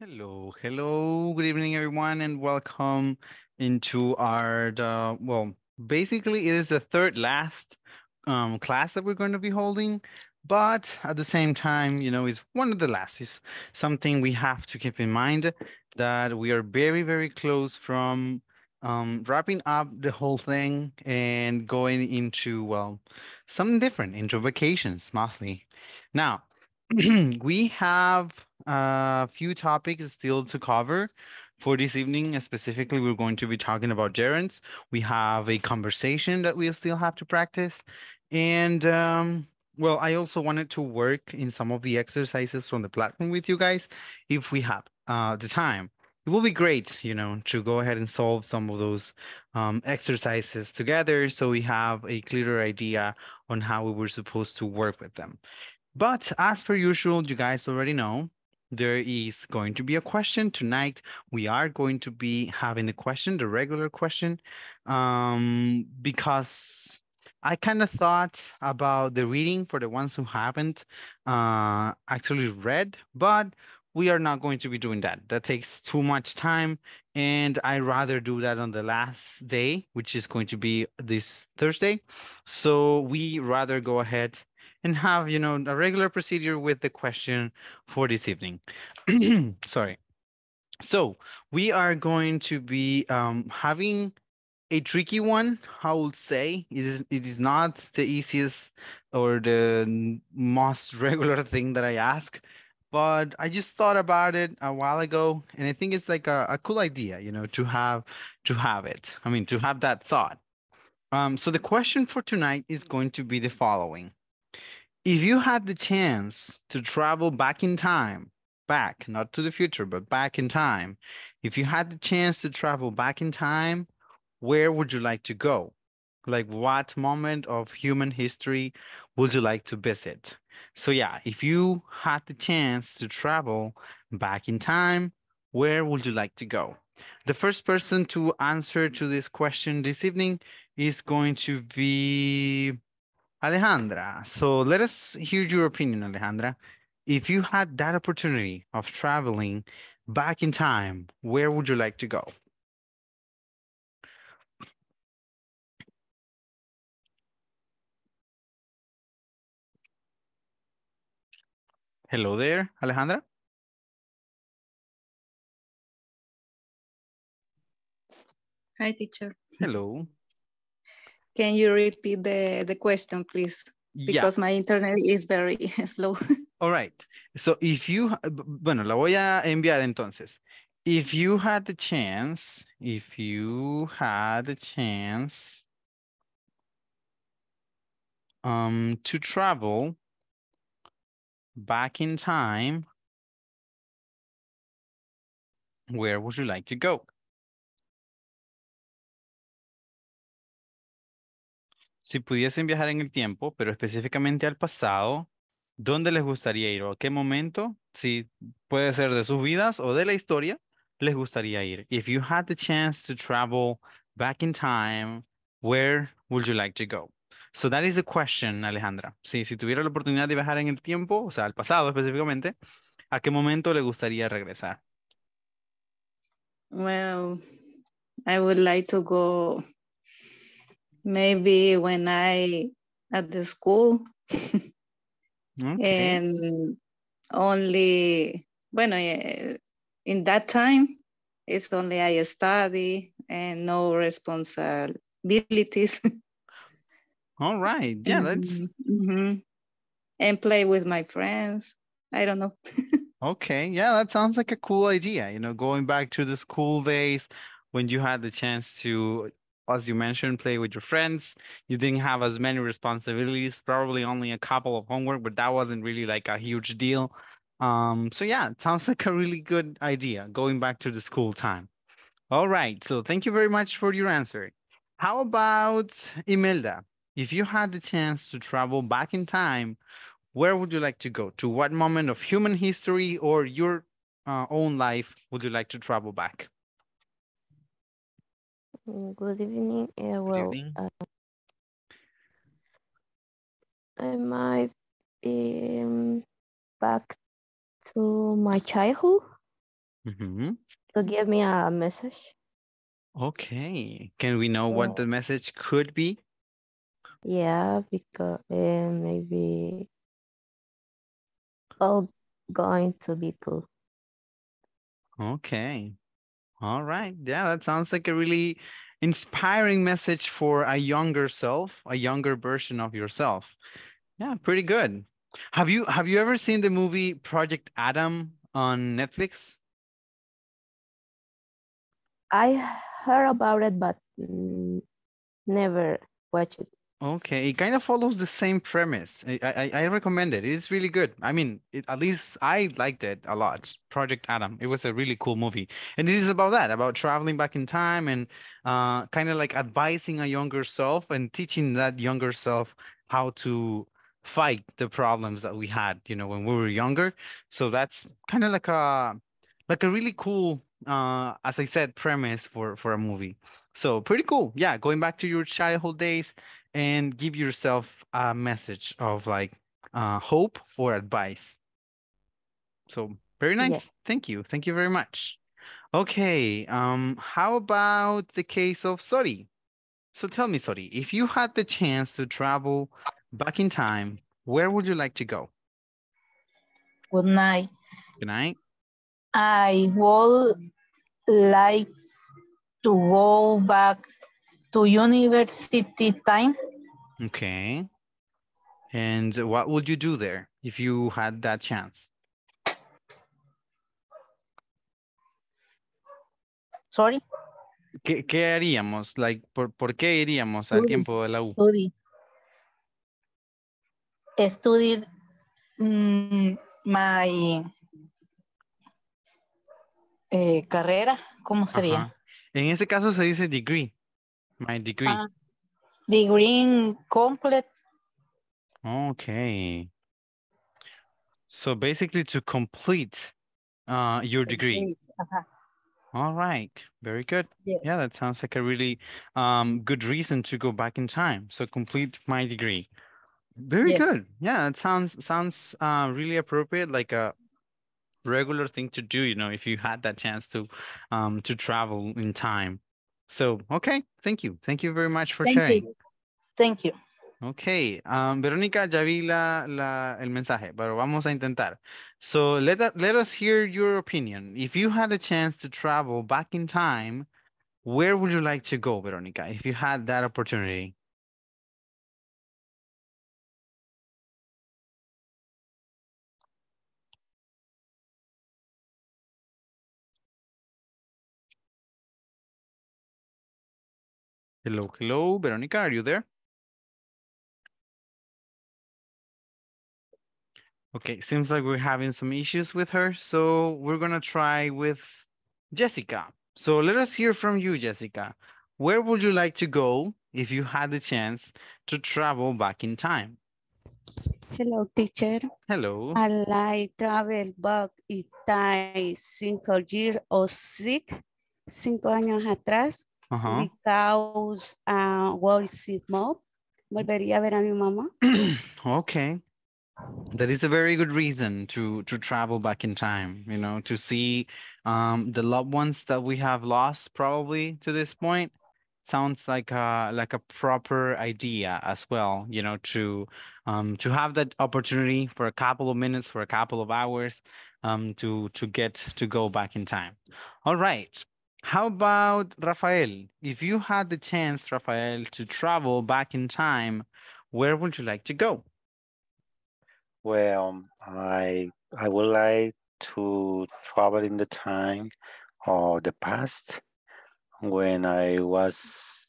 Hello, hello, good evening, everyone, and welcome into our, uh, well, basically it is the third last um, class that we're going to be holding, but at the same time, you know, it's one of the last, it's something we have to keep in mind that we are very, very close from um, wrapping up the whole thing and going into, well, something different, into vacations mostly. Now, we have a uh, few topics still to cover for this evening. Specifically, we're going to be talking about gerunds. We have a conversation that we still have to practice. And um, well, I also wanted to work in some of the exercises from the platform with you guys if we have uh, the time. It will be great, you know, to go ahead and solve some of those um, exercises together so we have a clearer idea on how we were supposed to work with them. But as per usual, you guys already know, there is going to be a question tonight. We are going to be having a question, the regular question, um, because I kind of thought about the reading for the ones who haven't uh, actually read, but we are not going to be doing that. That takes too much time. And I rather do that on the last day, which is going to be this Thursday. So we rather go ahead and have, you know, a regular procedure with the question for this evening. Sorry. So we are going to be um, having a tricky one, I would say. It is, it is not the easiest or the most regular thing that I ask, but I just thought about it a while ago, and I think it's like a, a cool idea, you know, to have to have it. I mean, to have that thought. Um, so the question for tonight is going to be the following if you had the chance to travel back in time, back, not to the future, but back in time, if you had the chance to travel back in time, where would you like to go? Like, what moment of human history would you like to visit? So, yeah, if you had the chance to travel back in time, where would you like to go? The first person to answer to this question this evening is going to be Alejandra, so let us hear your opinion, Alejandra. If you had that opportunity of traveling back in time, where would you like to go? Hello there, Alejandra. Hi, teacher. Hello. Can you repeat the, the question, please? Because yeah. my internet is very slow. All right. So if you, bueno, la voy a enviar entonces. If you had the chance, if you had the chance um, to travel back in time, where would you like to go? si pudiesen viajar en el tiempo, pero específicamente al pasado, ¿dónde les gustaría ir o a qué momento, si puede ser de sus vidas o de la historia, les gustaría ir? If you had the chance to travel back in time, where would you like to go? So that is the question, Alejandra. si tuviera la oportunidad de viajar en el tiempo, o sea, al pasado específicamente, ¿a qué momento le gustaría regresar? Well, I would like to go maybe when I at the school okay. and only bueno eh, in that time it's only I study and no responsibilities. All right. Yeah, mm-hmm. that's mm -hmm. and play with my friends. I don't know. okay. Yeah, that sounds like a cool idea. You know, going back to the school days when you had the chance to as you mentioned, play with your friends. You didn't have as many responsibilities, probably only a couple of homework, but that wasn't really like a huge deal. Um, so yeah, it sounds like a really good idea going back to the school time. All right. So thank you very much for your answer. How about Imelda? If you had the chance to travel back in time, where would you like to go? To what moment of human history or your uh, own life would you like to travel back? Mm, good evening. Eh, well, evening. Uh, I might be um, back to my childhood mm -hmm. So give me a message. Okay. Can we know yeah. what the message could be? Yeah, because uh, maybe all going to be cool. Okay. All right. Yeah, that sounds like a really inspiring message for a younger self, a younger version of yourself. Yeah, pretty good. Have you have you ever seen the movie Project Adam on Netflix? I heard about it, but never watched it. Okay, it kind of follows the same premise. I, I, I recommend it. It's really good. I mean, it, at least I liked it a lot. Project Adam. It was a really cool movie, and it is about that, about traveling back in time and uh, kind of like advising a younger self and teaching that younger self how to fight the problems that we had, you know, when we were younger. So that's kind of like a like a really cool, uh, as I said, premise for for a movie. So pretty cool. Yeah, going back to your childhood days and give yourself a message of like uh, hope or advice. So very nice. Yeah. Thank you. Thank you very much. Okay. Um, how about the case of Sori? So tell me, Sori, if you had the chance to travel back in time, where would you like to go? Good night. Good night. I would like to go back to university time. Okay. And what would you do there if you had that chance? Sorry. ¿Qué, qué haríamos? Like, por, qué iríamos al tiempo de la U? Study. Study mm, my eh, carrera, ¿cómo sería? En ese caso se dice degree. My degree. Uh, degree in complete. Okay. So basically to complete uh, your degree. Uh -huh. All right, very good. Yes. Yeah, that sounds like a really um, good reason to go back in time. So complete my degree. Very yes. good. Yeah, it sounds sounds uh, really appropriate, like a regular thing to do. You know, if you had that chance to um, to travel in time. So, okay, thank you. Thank you very much for thank sharing. You. Thank you. Okay, um, Verónica, ya vi la, la, el mensaje, pero vamos a intentar. So let, let us hear your opinion. If you had a chance to travel back in time, where would you like to go, Verónica, if you had that opportunity? Hello, hello, Veronica, are you there? Okay, seems like we're having some issues with her, so we're gonna try with Jessica. So let us hear from you, Jessica. Where would you like to go if you had the chance to travel back in time? Hello, teacher. Hello. I like travel back in time cinco years or six, cinco años atrás because uh, was it mom? Volvería a ver a mi mamá. okay. That is a very good reason to to travel back in time, you know, to see um, the loved ones that we have lost probably to this point. Sounds like a like a proper idea as well, you know, to um, to have that opportunity for a couple of minutes, for a couple of hours, um, to to get to go back in time. All right. How about Rafael? If you had the chance, Rafael, to travel back in time, where would you like to go? Well, I I would like to travel in the time or the past when I was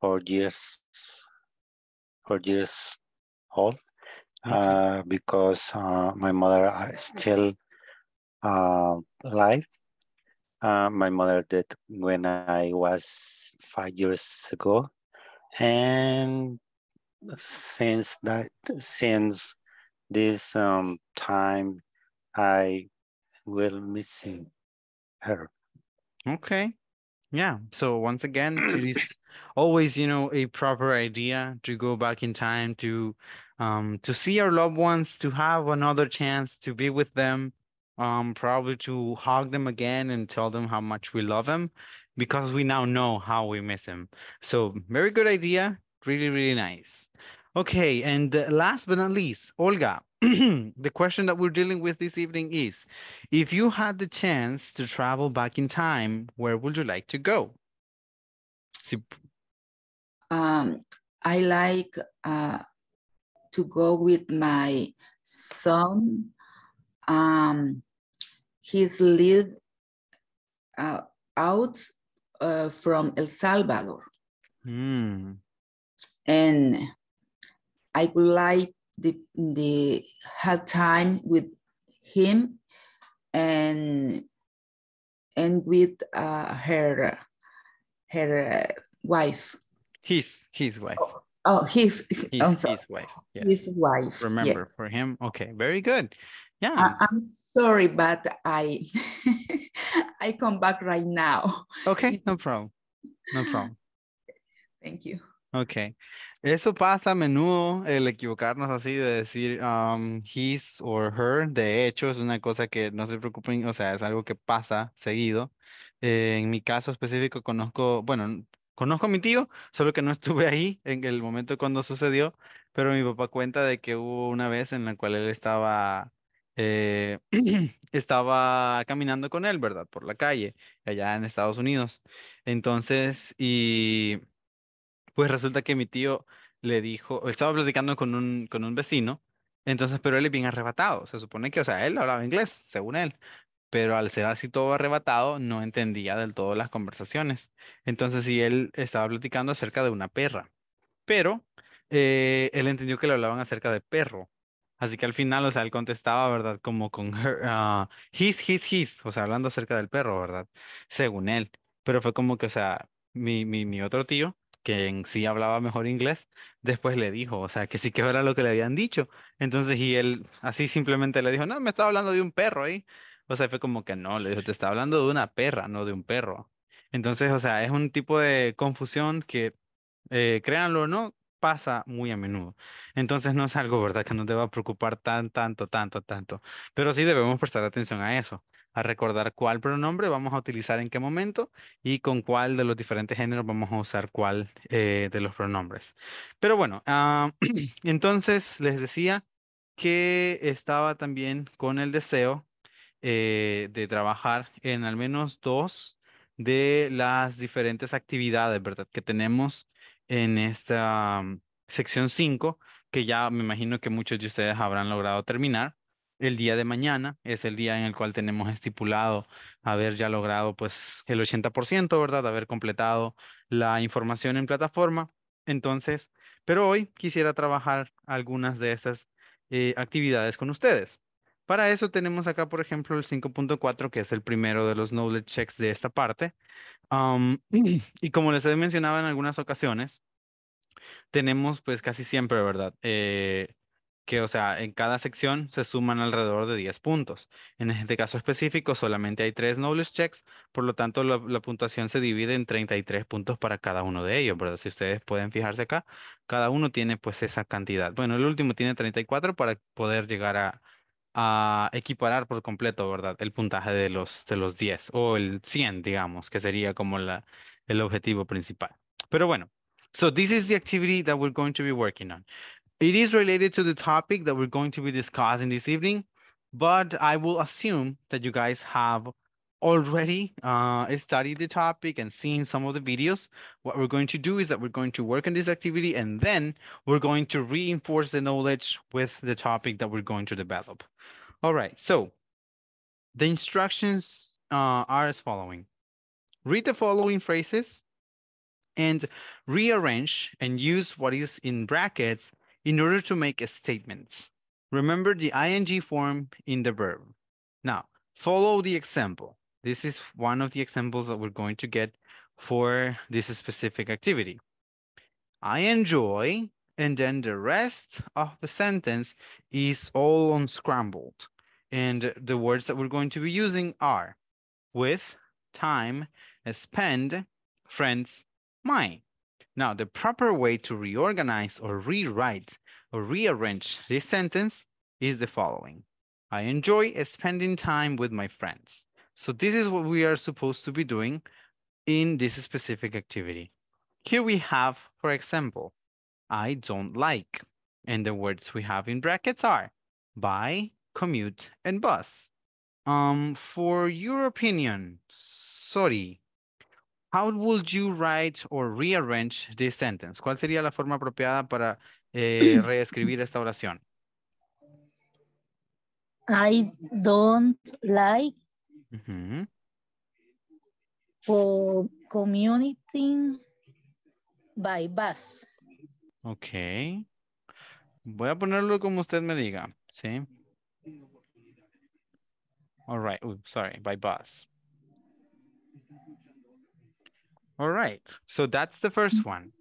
four years four years old okay. uh, because uh, my mother uh, still uh, life. Uh, my mother died when I was five years ago, and since that since this um, time, I will him. her. Okay, yeah. So once again, it is always you know a proper idea to go back in time to um, to see our loved ones, to have another chance to be with them, um, probably to hug them again and tell them how much we love them because we now know how we miss him. So, very good idea. Really, really nice. Okay. And last but not least, Olga, the question that we're dealing with this evening is if you had the chance to travel back in time, where would you like to go? Um, I like uh, to go with my son um, He's lived uh, out uh, from El Salvador. Mm. And I would like the, the have time with him and and with uh, her her wife. His his wife. Oh. Oh, his, his, his wife. Yes. His wife. Remember yeah. for him. Okay, very good. I'm sorry, but I I come back right now. Okay, no problem. No problem. Thank you. Okay. Eso pasa a menudo, el equivocarnos así de decir um, his or her. De hecho, es una cosa que no se preocupen, o sea, es algo que pasa seguido. Eh, en mi caso específico conozco, bueno, conozco a mi tío, solo que no estuve ahí en el momento cuando sucedió, pero mi papá cuenta de que hubo una vez en la cual él estaba eh, estaba caminando con él, ¿verdad? Por la calle, allá en Estados Unidos. Entonces, y pues resulta que mi tío le dijo, estaba platicando con un, con un vecino, entonces, pero él es bien arrebatado, se supone que, o sea, él hablaba inglés, según él, pero al ser así todo arrebatado, no entendía del todo las conversaciones. Entonces, si él estaba platicando acerca de una perra, pero eh, él entendió que le hablaban acerca de perro. Así que al final, o sea, él contestaba, ¿verdad? Como con ah, his, his, his, o sea, hablando acerca del perro, ¿verdad? Según él. Pero fue como que, o sea, mi, mi, mi otro tío, que en sí hablaba mejor inglés, después le dijo, o sea, que sí que era lo que le habían dicho. Entonces, y él así simplemente le dijo, no, me estaba hablando de un perro ahí. O sea, fue como que no, le dijo, te estaba hablando de una perra, no de un perro. Entonces, o sea, es un tipo de confusión que, eh, créanlo o no, pasa muy a menudo. Entonces no es algo, ¿verdad?, que nos deba preocupar tan, tanto, tanto, tanto. Pero sí debemos prestar atención a eso, a recordar cuál pronombre vamos a utilizar en qué momento y con cuál de los diferentes géneros vamos a usar cuál eh, de los pronombres. Pero bueno, ah, entonces les decía que estaba también con el deseo eh, de trabajar en al menos dos de las diferentes actividades, ¿verdad?, que tenemos en esta mm, sección 5, que ya me imagino que muchos de ustedes habrán logrado terminar. El día de mañana es el día en el cual tenemos estipulado haber ya logrado pues el 80%, ¿verdad? Haber completado la información en plataforma. Entonces, pero hoy quisiera trabajar algunas de estas eh, actividades con ustedes. Para eso tenemos acá, por ejemplo, el 5.4, que es el primero de los knowledge checks de esta parte. y como les he mencionado en algunas ocasiones, tenemos pues casi siempre, ¿verdad? Eh, que, o sea, en cada sección se suman alrededor de 10 puntos. En este caso específico solamente hay 3 knowledge checks, por lo tanto la, puntuación se divide en 33 puntos para cada uno de ellos, ¿verdad? Si ustedes pueden fijarse acá, cada uno tiene pues esa cantidad. Bueno, el último tiene 34 para poder llegar a, a equiparar por completo, ¿verdad? El puntaje de los, de los 10 o el 100, digamos, que sería como la, el objetivo principal. Pero bueno, so this is the activity that we're going to be working on. It is related to the topic that we're going to be discussing this evening, but I will assume that you guys have already uh, studied the topic and seen some of the videos, what we're going to do is that we're going to work on this activity and then we're going to reinforce the knowledge with the topic that we're going to develop. All right, so the instructions uh, are as following. Read the following phrases and rearrange and use what is in brackets in order to make statements. Remember the ing form in the verb. Now, follow the example. This is one of the examples that we're going to get for this specific activity. I enjoy, and then the rest of the sentence is all unscrambled. And the words that we're going to be using are with, time, spend, friends, mine. Now, the proper way to reorganize or rewrite or rearrange this sentence is the following. I enjoy spending time with my friends. So this is what we are supposed to be doing in this specific activity. Here we have, for example, I don't like. And the words we have in brackets are by, commute, and bus. Um, for your opinion, sorry, how would you write or rearrange this sentence? ¿Cuál sería la forma apropiada para eh, reescribir esta oración? I don't like Mm -hmm. For commuting by bus. Ok. Voy a ponerlo como usted me diga, ¿sí? All right, Ooh, sorry, by bus. All right, so that's the first one.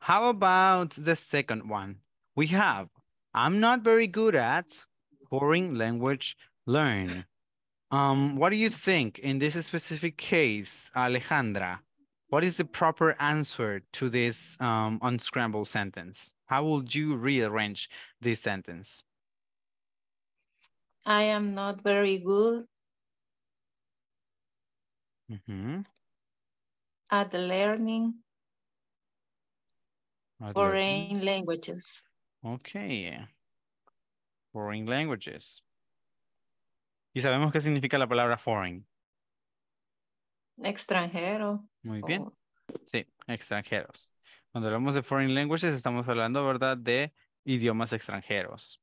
How about the second one? We have, I'm not very good at foreign language learn. Um, what do you think in this specific case, Alejandra? What is the proper answer to this um, unscrambled sentence? How would you rearrange this sentence? I am not very good mm -hmm. at learning at foreign learning. languages. Okay. Foreign languages. Y sabemos qué significa la palabra foreign. Extranjero. Muy oh. bien. Oh. Sí, extranjeros. Cuando hablamos de foreign languages, estamos hablando, ¿verdad?, de idiomas extranjeros.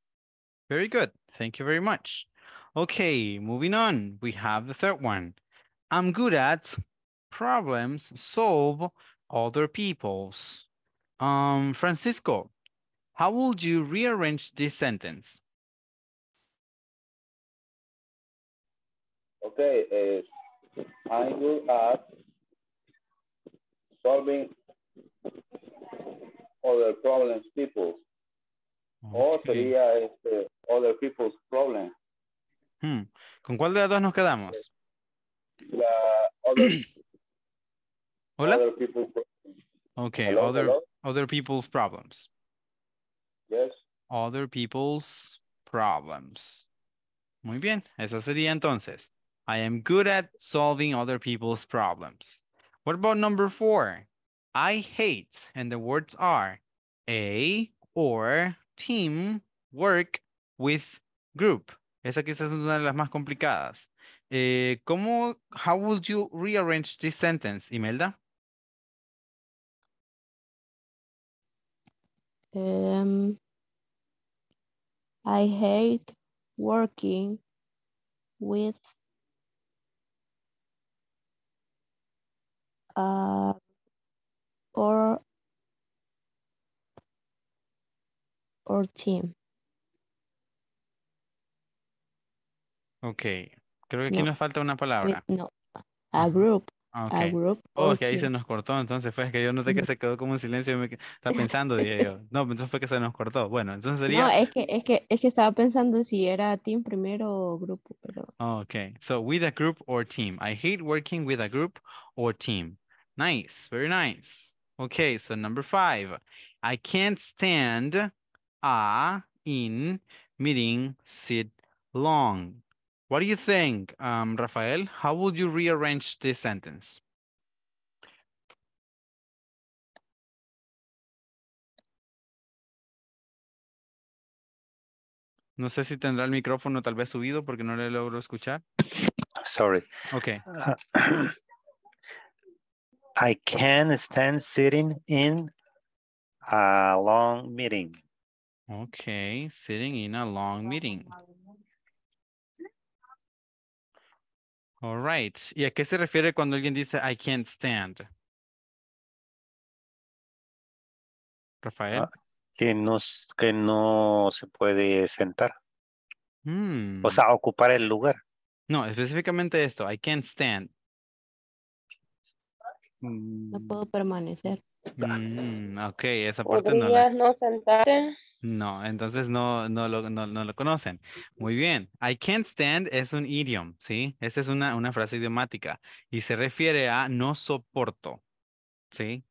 Very good. Thank you very much. Okay, moving on. We have the third one. I'm good at problems solve other people's. Um, Francisco, how would you rearrange this sentence? Okay, is I will solving other problems people. O sería este, other people's problems. Hmm. ¿Con cuál de las dos nos quedamos? La other, Hola. Other people's problems. other other people's problems. Yes. Other people's problems. Muy bien, esa sería entonces. I am good at solving other people's problems. What about number four? I hate, and the words are a or team work with group. Esa quizás es una de las más complicadas. Eh, ¿cómo, how would you rearrange this sentence, Imelda? Um, I hate working with Uh, or team. Ok, creo que aquí nos falta una palabra. No, a group. A group. Oh, que ahí se nos cortó, entonces fue que yo noté que se quedó como un silencio y pensando, dije No, entonces fue que se nos cortó. Bueno, entonces sería. No, es que, es que, estaba pensando si era team primero o grupo, Ok, so with a group or team. I hate working with a group or team. Nice, very nice. Okay, so number five. I can't stand a in meeting sit long. What do you think, um, Rafael? How would you rearrange this sentence? No sé si tendrá el micrófono tal vez subido porque no le logro escuchar. Sorry. Okay. Uh, I can stand sitting in a long meeting. Okay, sitting in a long meeting. All right. ¿Y a qué se refiere cuando alguien dice I can't stand? Rafael. Ah, que, no, que no se puede sentar. Hmm. O sea, ocupar el lugar. No, específicamente esto, I can't stand. No mm. puedo permanecer. Mm, ok, esa parte no, no No, entonces no, lo, conocen. Muy bien. I can't stand es un idiom, ¿sí? Esta es una, una frase idiomática y se refiere a no soporto, ¿sí?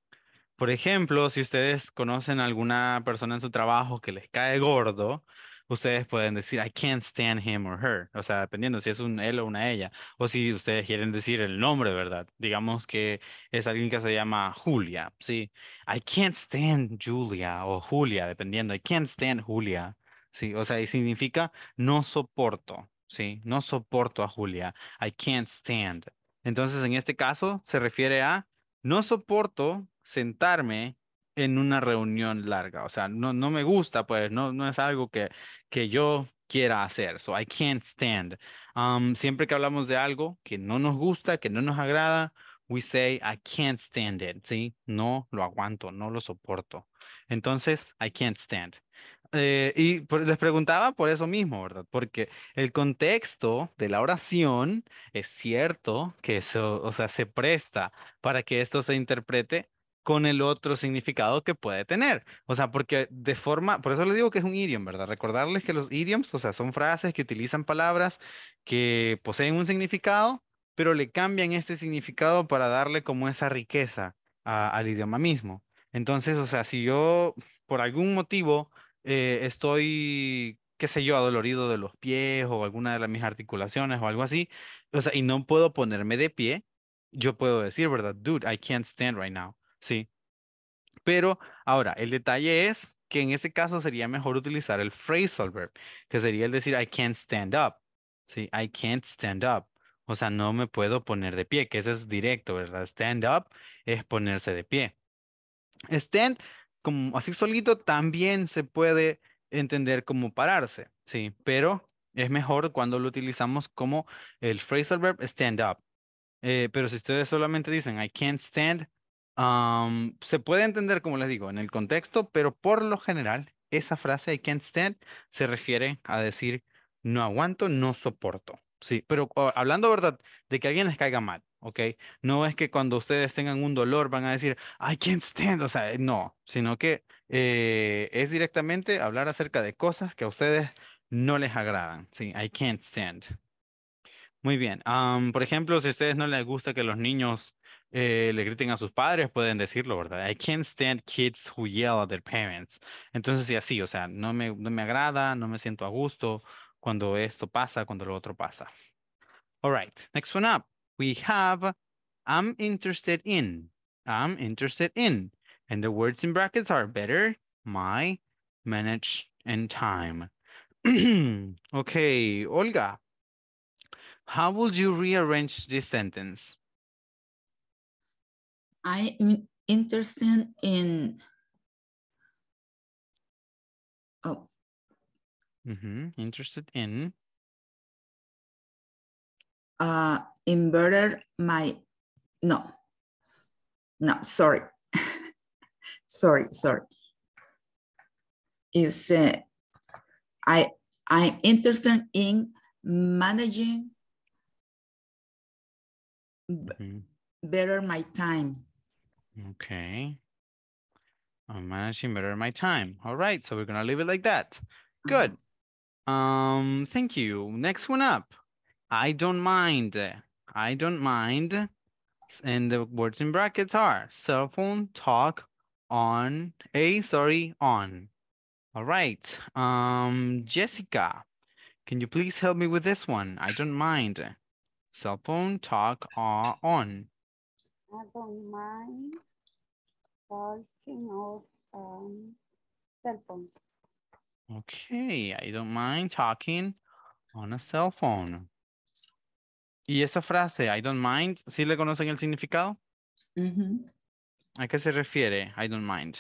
Por ejemplo, si ustedes conocen a alguna persona en su trabajo que les cae gordo, ustedes pueden decir, I can't stand him or her, o sea, dependiendo si es un él o una ella, o si ustedes quieren decir el nombre, ¿verdad? Digamos que es alguien que se llama Julia, ¿sí? I can't stand Julia o Julia, dependiendo, I can't stand Julia, ¿sí? O sea, y significa no soporto, ¿sí? No soporto a Julia, I can't stand. Entonces, en este caso, se refiere a no soporto sentarme en una reunión larga. O sea, no, no me gusta, pues no, no es algo que, que yo quiera hacer. So I can't stand. Um, siempre que hablamos de algo que no nos gusta, que no nos agrada, we say I can't stand it. Sí, no lo aguanto, no lo soporto. Entonces, I can't stand. Eh, y les preguntaba por eso mismo, ¿verdad? Porque el contexto de la oración es cierto que eso, o sea, se presta para que esto se interprete con el otro significado que puede tener. O sea, porque de forma, por eso les digo que es un idiom, ¿verdad? Recordarles que los idioms, o sea, son frases que utilizan palabras que poseen un significado, pero le cambian este significado para darle como esa riqueza al idioma mismo. Entonces, o sea, si yo por algún motivo eh, estoy, qué sé yo, adolorido de los pies o alguna de las, mis articulaciones o algo así, o sea, y no puedo ponerme de pie, yo puedo decir, ¿verdad? Dude, I can't stand right now. Sí. Pero ahora, el detalle es que en ese caso sería mejor utilizar el phrasal verb, que sería el decir I can't stand up. Sí, I can't stand up. O sea, no me puedo poner de pie, que eso es directo, ¿verdad? Stand up es ponerse de pie. Stand, como así solito, también se puede entender como pararse, sí, pero es mejor cuando lo utilizamos como el phrasal verb stand up. Eh, pero si ustedes solamente dicen I can't stand se puede entender, como les digo, en el contexto, pero por lo general, esa frase I can't stand se refiere a decir no aguanto, no soporto. Sí, pero hablando verdad de que a alguien les caiga mal, ¿ok? No es que cuando ustedes tengan un dolor van a decir I can't stand, o sea, no, sino que eh, es directamente hablar acerca de cosas que a ustedes no les agradan. Sí, I can't stand. Muy bien. por ejemplo, si a ustedes no les gusta que los niños eh, le griten a sus padres, pueden decirlo, ¿verdad? I can't stand kids who yell at their parents. Entonces, y así, o sea, no me, no me agrada, no me siento a gusto cuando esto pasa, cuando lo otro pasa. All right, next one up. We have I'm interested in. I'm interested in. And the words in brackets are better, my, manage, and time. okay, Olga, how would you rearrange this sentence? I'm interested in oh mm-hmm. interested in uh inverted my no no sorry sorry sorry is uh, I I'm interested in managing mm -hmm. better my time. Okay. I'm managing better my time. All right, so we're gonna leave it like that. Good. Mm-hmm. Um, thank you. Next one up. I don't mind. I don't mind. And the words in brackets are cell phone, talk, on, a, sorry, on. All right. Um, Jessica, can you please help me with this one? I don't mind. Cell phone, talk, are uh, on. I don't mind talking of a um, cell phone. Okay, I don't mind talking on a cell phone. Y esa frase, I don't mind, ¿sí le conocen el significado? ¿A qué se refiere? I don't mind.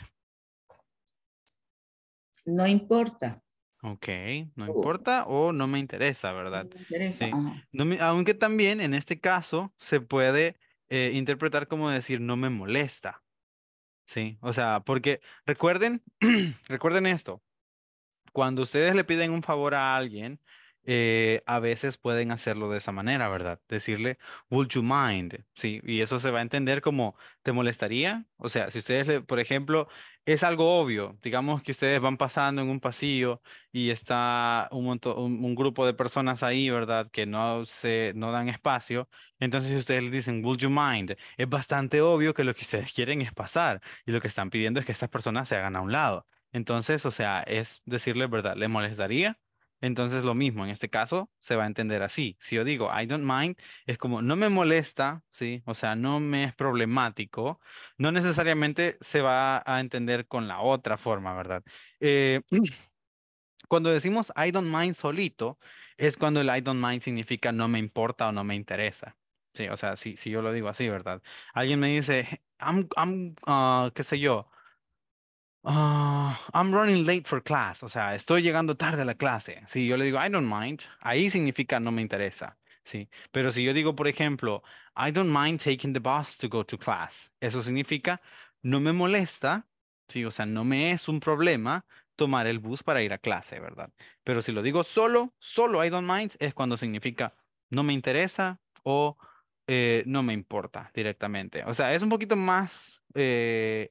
No importa. Ok, no oh. importa o no me interesa, ¿verdad? me interesa. aunque también en este caso se puede eh, interpretar como decir no me molesta. Sí, o sea, porque recuerden, recuerden esto, cuando ustedes le piden un favor a alguien, eh, a veces pueden hacerlo de esa manera, ¿verdad? Decirle, would you mind? Sí, y eso se va a entender como, ¿te molestaría? O sea, si ustedes, por ejemplo, es algo obvio, digamos que ustedes van pasando en un pasillo y está un, montón, un, grupo de personas ahí, ¿verdad? Que no, se, no dan espacio. Entonces, si ustedes le dicen, would you mind? Es bastante obvio que lo que ustedes quieren es pasar y lo que están pidiendo es que estas personas se hagan a un lado. Entonces, o sea, es decirle, ¿verdad? ¿Le molestaría? Entonces lo mismo, en este caso se va a entender así. Si yo digo I don't mind, es como no me molesta, ¿sí? O sea, no me es problemático. No necesariamente se va a entender con la otra forma, ¿verdad? Eh, cuando decimos I don't mind solito, es cuando el I don't mind significa no me importa o no me interesa. Sí, o sea, si, yo lo digo así, ¿verdad? Alguien me dice, I'm, I'm ah, qué sé yo, Ah, I'm running late for class, o sea, estoy llegando tarde a la clase. Si yo le digo, I don't mind, ahí significa no me interesa. Sí, pero si yo digo, por ejemplo, I don't mind taking the bus to go to class, eso significa no me molesta, sí, o sea, no me es un problema tomar el bus para ir a clase, ¿verdad? Pero si lo digo solo, solo I don't mind, es cuando significa no me interesa o eh, no me importa directamente. O sea, es un poquito más... Eh,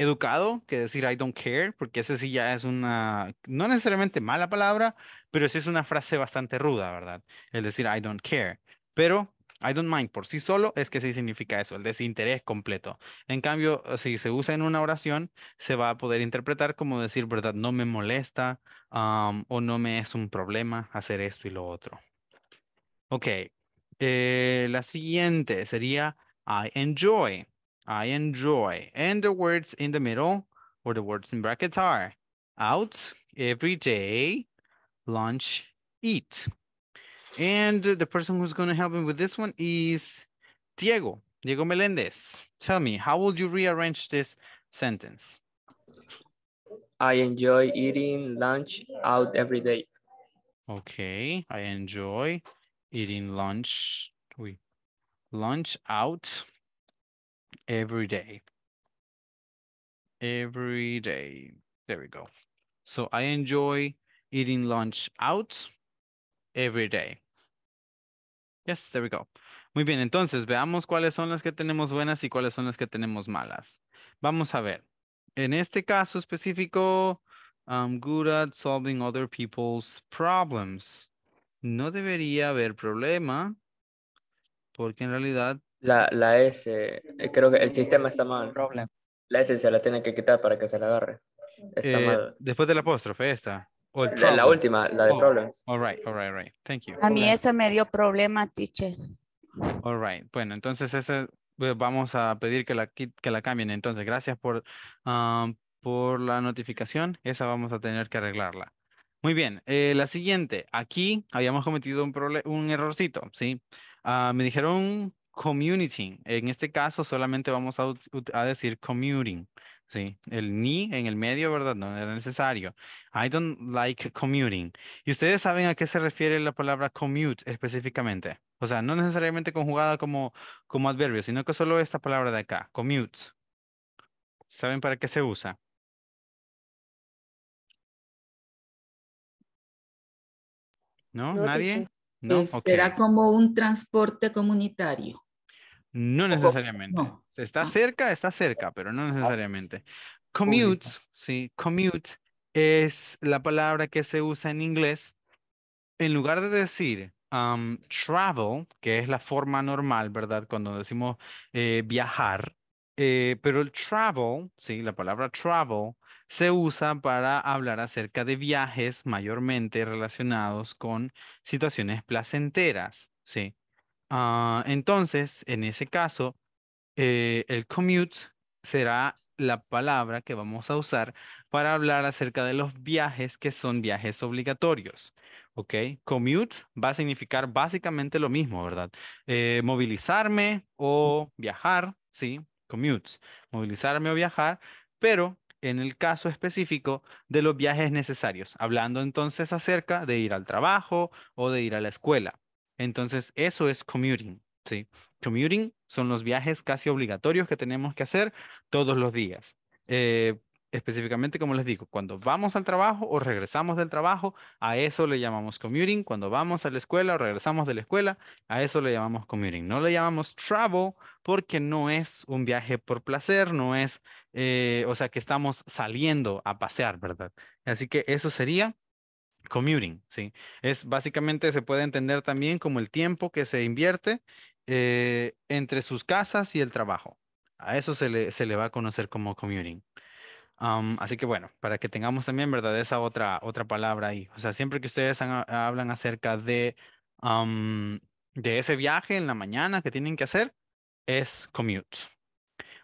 educado que decir I don't care, porque ese sí ya es una, no necesariamente mala palabra, pero sí es una frase bastante ruda, ¿verdad? El decir I don't care. Pero I don't mind por sí solo es que sí significa eso, el desinterés completo. En cambio, si se usa en una oración, se va a poder interpretar como decir, ¿verdad? No me molesta o no me es un problema hacer esto y lo otro. Ok, eh, la siguiente sería I enjoy. I enjoy. And the words in the middle or the words in brackets are out every day, lunch, eat. And the person who's going to help me with this one is Diego, Diego Melendez. Tell me, how would you rearrange this sentence? I enjoy eating lunch out every day. Okay, I enjoy eating lunch, we lunch out every day. Every day. There we go. So I enjoy eating lunch out every day. Yes, there we go. Muy bien, entonces veamos cuáles son las que tenemos buenas y cuáles son las que tenemos malas. Vamos a ver. En este caso específico, I'm good at solving other people's problems. No debería haber problema porque en realidad la, la S, eh, creo que el sistema está mal. Problem. La S se la tiene que quitar para que se la agarre. Eh, después del apóstrofe, esta. la, última, la de oh, problemas problems. All right, all right, all right. Thank you. A mí esa me dio problema, teacher. All right. Bueno, entonces esa eh, vamos a pedir que la, que la cambien. Entonces, gracias por, um, por la notificación. Esa vamos a tener que arreglarla. Muy bien, la siguiente. Aquí habíamos cometido un, un errorcito, ¿sí? Ah, me dijeron commuting. En este caso solamente vamos a, decir commuting. Sí, el ni en el medio, ¿verdad? No era necesario. I don't like commuting. ¿Y ustedes saben a qué se refiere la palabra commute específicamente? O sea, no necesariamente conjugada como, como adverbio, sino que solo esta palabra de acá, commute. ¿Saben para qué se usa? ¿No? ¿Nadie? ¿No? Será como un transporte comunitario. No necesariamente. Está ah. cerca, está cerca, pero no ah. necesariamente. Commute, sí, commute es la palabra que se usa en inglés. En lugar de decir um, travel, que es la forma normal, ¿verdad? Cuando decimos eh, viajar, eh, pero el travel, sí, la palabra travel se usa para hablar acerca de viajes mayormente relacionados con situaciones placenteras, sí. Ah, entonces, en ese caso, eh, el commute será la palabra que vamos a usar para hablar acerca de los viajes que son viajes obligatorios. ¿Ok? Commute va a significar básicamente lo mismo, ¿verdad? Eh, movilizarme o viajar, ¿sí? Commute. Movilizarme o viajar, pero en el caso específico de los viajes necesarios, hablando entonces acerca de ir al trabajo o de ir a la escuela. Entonces, eso es commuting, ¿sí? Commuting son los viajes casi obligatorios que tenemos que hacer todos los días. Eh, específicamente, como les digo, cuando vamos al trabajo o regresamos del trabajo, a eso le llamamos commuting. Cuando vamos a la escuela o regresamos de la escuela, a eso le llamamos commuting. No le llamamos travel porque no es un viaje por placer, no es, eh, o sea, que estamos saliendo a pasear, ¿verdad? Así que eso sería commuting, sí. Es básicamente se puede entender también como el tiempo que se invierte eh, entre sus casas y el trabajo. A eso se le, se le va a conocer como commuting. así que bueno, para que tengamos también, ¿verdad? Esa otra, otra palabra ahí. O sea, siempre que ustedes hablan acerca de, de ese viaje en la mañana que tienen que hacer, es commute.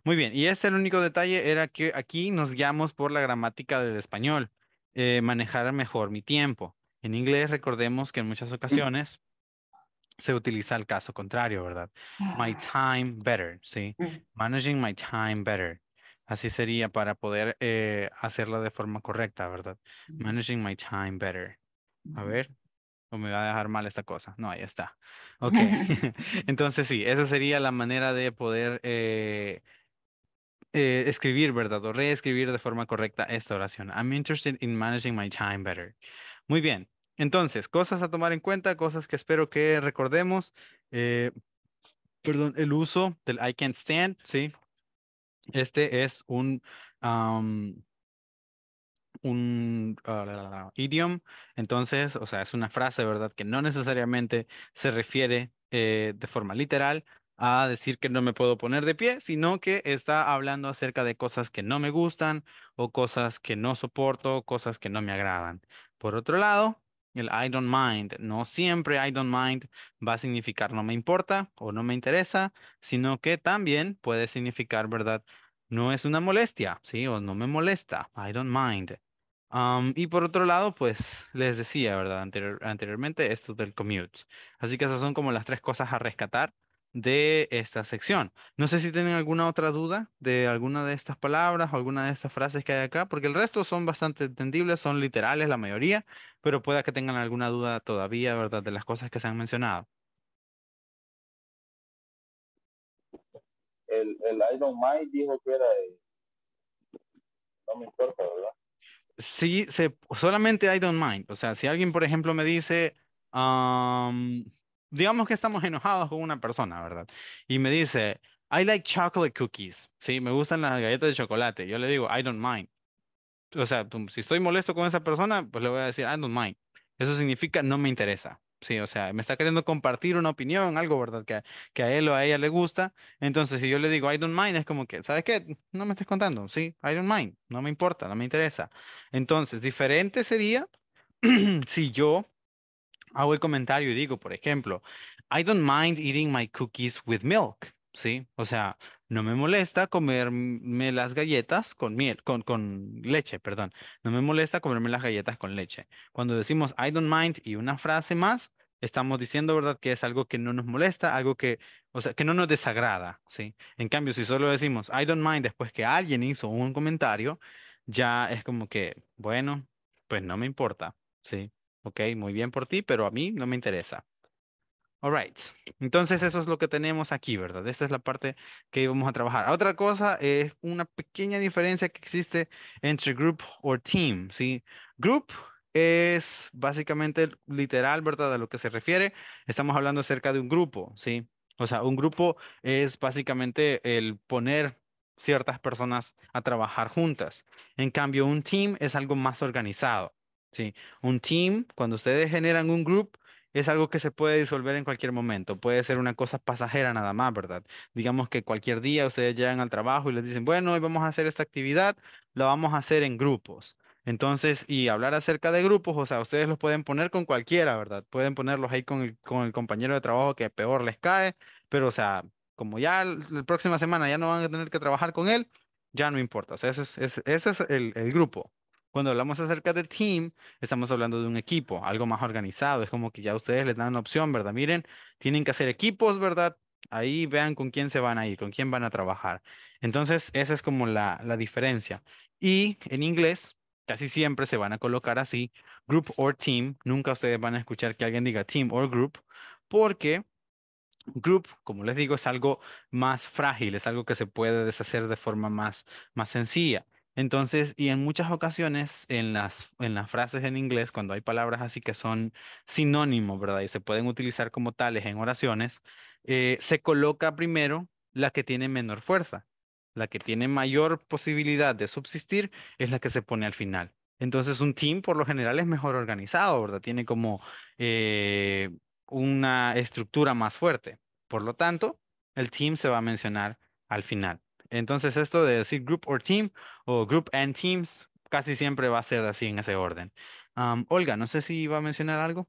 Muy bien, y este el único detalle era que aquí nos guiamos por la gramática del español. Eh, manejar mejor mi tiempo. En inglés recordemos que en muchas mm. ocasiones se utiliza el caso contrario, ¿verdad? My ah. time better, ¿sí? Mm. Managing my time better. Así sería para poder eh, hacerla de forma correcta, ¿verdad? Mm. Managing my time better. A ver, o me va a dejar mal esta cosa. No, ahí está. Ok. Entonces sí, esa sería la manera de poder eh, eh, escribir, ¿verdad? O reescribir de forma correcta esta oración. I'm interested in managing my time better. Muy bien. Entonces, cosas a tomar en cuenta, cosas que espero que recordemos. Eh, perdón, el uso del I can't stand, ¿sí? Este es un, un ah, idiom, entonces, o sea, es una frase, ¿verdad? Que no necesariamente se refiere eh, de forma literal a decir que no me puedo poner de pie, sino que está hablando acerca de cosas que no me gustan o cosas que no soporto, cosas que no me agradan. Por otro lado, el I don't mind, no siempre I don't mind va a significar no me importa o no me interesa, sino que también puede significar, ¿verdad? No es una molestia, ¿sí? O no me molesta, I don't mind. y por otro lado, pues les decía, ¿verdad? anteriormente, esto del commute. Así que esas son como las tres cosas a rescatar de esta sección. No sé si tienen alguna otra duda de alguna de estas palabras o alguna de estas frases que hay acá, porque el resto son bastante entendibles, son literales la mayoría, pero pueda que tengan alguna duda todavía, ¿verdad?, de las cosas que se han mencionado. El, I don't mind dijo que era no me importa, ¿verdad? Sí, se, solamente I don't mind. O sea, si alguien, por ejemplo, me dice, digamos que estamos enojados con una persona, ¿verdad? Y me dice, I like chocolate cookies. Sí, me gustan las galletas de chocolate. Yo le digo, I don't mind. O sea, si estoy molesto con esa persona, pues le voy a decir, I don't mind. Eso significa no me interesa. Sí, o sea, me está queriendo compartir una opinión, algo, ¿verdad? Que, que a él o a ella le gusta. Entonces, si yo le digo, I don't mind, es como que, ¿sabes qué? No me estás contando, sí, I don't mind, no me importa, no me interesa. Entonces, diferente sería si yo hago el comentario y digo, por ejemplo, I don't mind eating my cookies with milk, ¿sí? O sea, no me molesta comerme las galletas con miel, con, con leche, perdón. No me molesta comerme las galletas con leche. Cuando decimos I don't mind y una frase más, estamos diciendo, ¿verdad? Que es algo que no nos molesta, algo que, o sea, que no nos desagrada, ¿sí? En cambio, si solo decimos I don't mind después que alguien hizo un comentario, ya es como que, bueno, pues no me importa, ¿sí? Ok, muy bien por ti, pero a mí no me interesa. All right. Entonces eso es lo que tenemos aquí, ¿verdad? Esta es la parte que íbamos a trabajar. Otra cosa es una pequeña diferencia que existe entre group o team, ¿sí? Group es básicamente literal, ¿verdad? A lo que se refiere. Estamos hablando acerca de un grupo, ¿sí? O sea, un grupo es básicamente el poner ciertas personas a trabajar juntas. En cambio, un team es algo más organizado. Sí, un team, cuando ustedes generan un grupo, es algo que se puede disolver en cualquier momento. Puede ser una cosa pasajera nada más, ¿verdad? Digamos que cualquier día ustedes llegan al trabajo y les dicen, bueno, hoy vamos a hacer esta actividad, la vamos a hacer en grupos. Entonces, y hablar acerca de grupos, o sea, ustedes los pueden poner con cualquiera, ¿verdad? Pueden ponerlos ahí con el, compañero de trabajo que peor les cae, pero o sea, como ya la próxima semana ya no van a tener que trabajar con él, ya no importa. O sea, ese es, ese es el grupo. Cuando hablamos acerca de team, estamos hablando de un equipo, algo más organizado. Es como que ya ustedes les dan una opción, ¿verdad? Miren, tienen que hacer equipos, ¿verdad? Ahí vean con quién se van a ir, con quién van a trabajar. Entonces, esa es como la, la diferencia. Y en inglés, casi siempre se van a colocar así, group or team. Nunca ustedes van a escuchar que alguien diga team or group, porque group, como les digo, es algo más frágil, es algo que se puede deshacer de forma más, más sencilla. Entonces, y en muchas ocasiones en las, en las frases en inglés, cuando hay palabras así que son sinónimos, ¿verdad? Y se pueden utilizar como tales en oraciones, eh, se coloca primero la que tiene menor fuerza. La que tiene mayor posibilidad de subsistir es la que se pone al final. Entonces, un team por lo general es mejor organizado, ¿verdad? Tiene como eh, una estructura más fuerte. Por lo tanto, el team se va a mencionar al final. Entonces esto de decir group or team o group and teams casi siempre va a ser así en ese orden. Olga, no sé si iba a mencionar algo.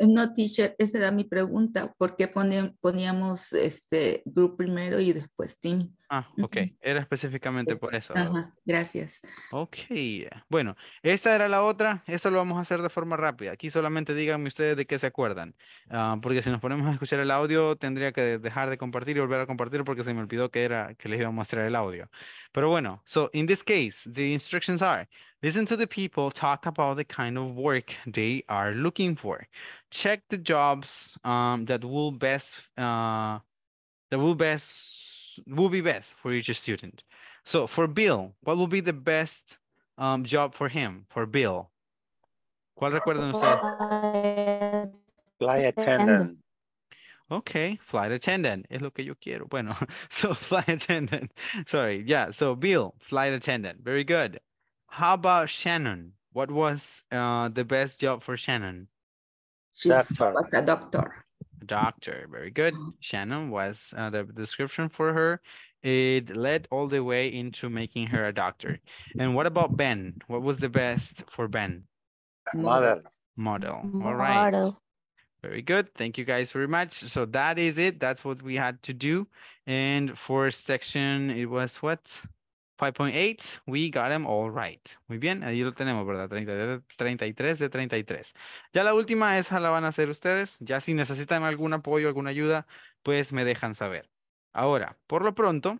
No, teacher, esa era mi pregunta. ¿Por qué poníamos este group primero y después team? Ah, ok. Era específicamente por eso. gracias. Ok. Bueno, esta era la otra. Esto lo vamos a hacer de forma rápida. Aquí solamente díganme ustedes de qué se acuerdan. Ah, porque si nos ponemos a escuchar el audio, tendría que dejar de compartir y volver a compartir porque se me olvidó que era que les iba a mostrar el audio. Pero bueno, so in this case, the instructions are Listen to the people talk about the kind of work they are looking for. Check the jobs um, that will best uh, that will best will be best for each student. So for Bill, what will be the best um, job for him, for Bill? ¿Cuál recuerdan ustedes? Flight attendant. Okay, flight attendant. Es lo que yo quiero. Bueno, so flight attendant. Sorry, yeah. So Bill, flight attendant. Very good. How about Shannon? What was uh, the best job for Shannon? She's doctor. was a doctor doctor. Very good. Mm-hmm. Shannon was uh, the description for her. It led all the way into making her a doctor. And what about Ben? What was the best for Ben? Model. Model. All right. Model. Very good. Thank you guys very much. So that is it. That's what we had to do. And for section, it was what? 5.8, we got them all right. Muy bien, ahí lo tenemos, ¿verdad? 33 de 33. Ya la última, esa la van a hacer ustedes. Ya si necesitan algún apoyo, alguna ayuda, pues me dejan saber. Ahora, por lo pronto,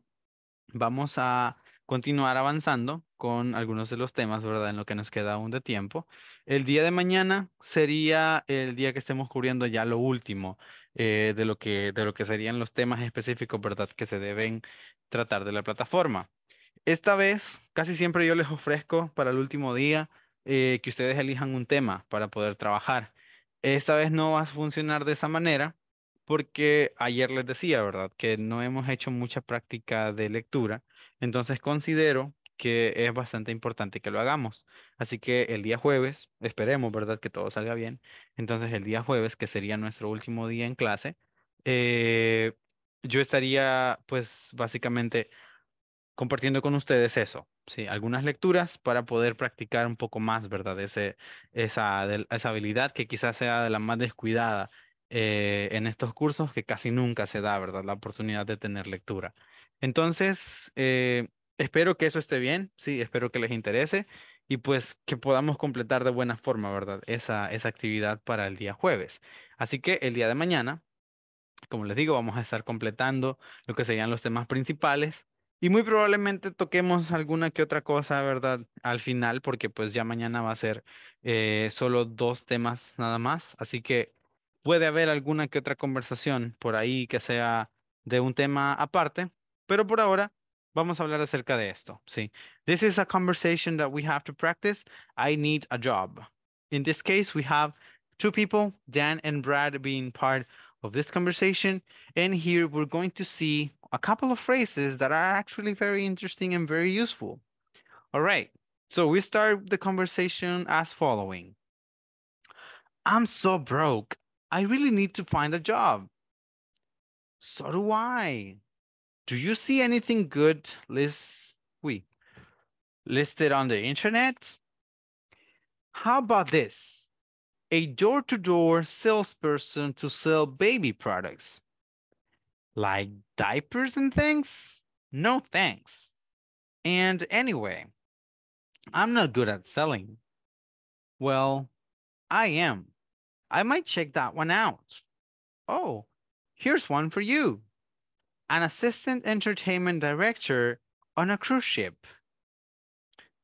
vamos a continuar avanzando con algunos de los temas, ¿verdad? En lo que nos queda aún de tiempo. El día de mañana sería el día que estemos cubriendo ya lo último eh, de, lo que, de lo que serían los temas específicos, ¿verdad? Que se deben tratar de la plataforma. Esta vez, casi siempre yo les ofrezco para el último día eh, que ustedes elijan un tema para poder trabajar. Esta vez no va a funcionar de esa manera porque ayer les decía, ¿verdad? Que no hemos hecho mucha práctica de lectura. Entonces considero que es bastante importante que lo hagamos. Así que el día jueves, esperemos, ¿verdad? Que todo salga bien. Entonces el día jueves, que sería nuestro último día en clase, eh, yo estaría pues básicamente compartiendo con ustedes eso, sí, algunas lecturas para poder practicar un poco más, ¿verdad? Ese, esa, habilidad que quizás sea de la más descuidada eh, en estos cursos, que casi nunca se da, ¿verdad? La oportunidad de tener lectura. Entonces, eh, espero que eso esté bien, sí, espero que les interese y pues que podamos completar de buena forma, ¿verdad? Esa, esa actividad para el día jueves. Así que el día de mañana, como les digo, vamos a estar completando lo que serían los temas principales y muy probablemente toquemos alguna que otra cosa, ¿verdad? Al final, porque pues ya mañana va a ser eh, solo dos temas nada más. Así que puede haber alguna que otra conversación por ahí que sea de un tema aparte. Pero por ahora vamos a hablar acerca de esto. Sí. This is a conversation that we have to practice. I need a job. In this case, we have two people, Dan and Brad, being part of this conversation. And here we're going to see a couple of phrases that are actually very interesting and very useful. All right, so we start the conversation as following. I'm so broke. I really need to find a job. So do I. Do you see anything good list we listed on the internet? How about this? A door-to-door salesperson to sell baby products like diapers and things? No thanks. And anyway, I'm not good at selling. Well, I am. I might check that one out. Oh, here's one for you. An assistant entertainment director on a cruise ship.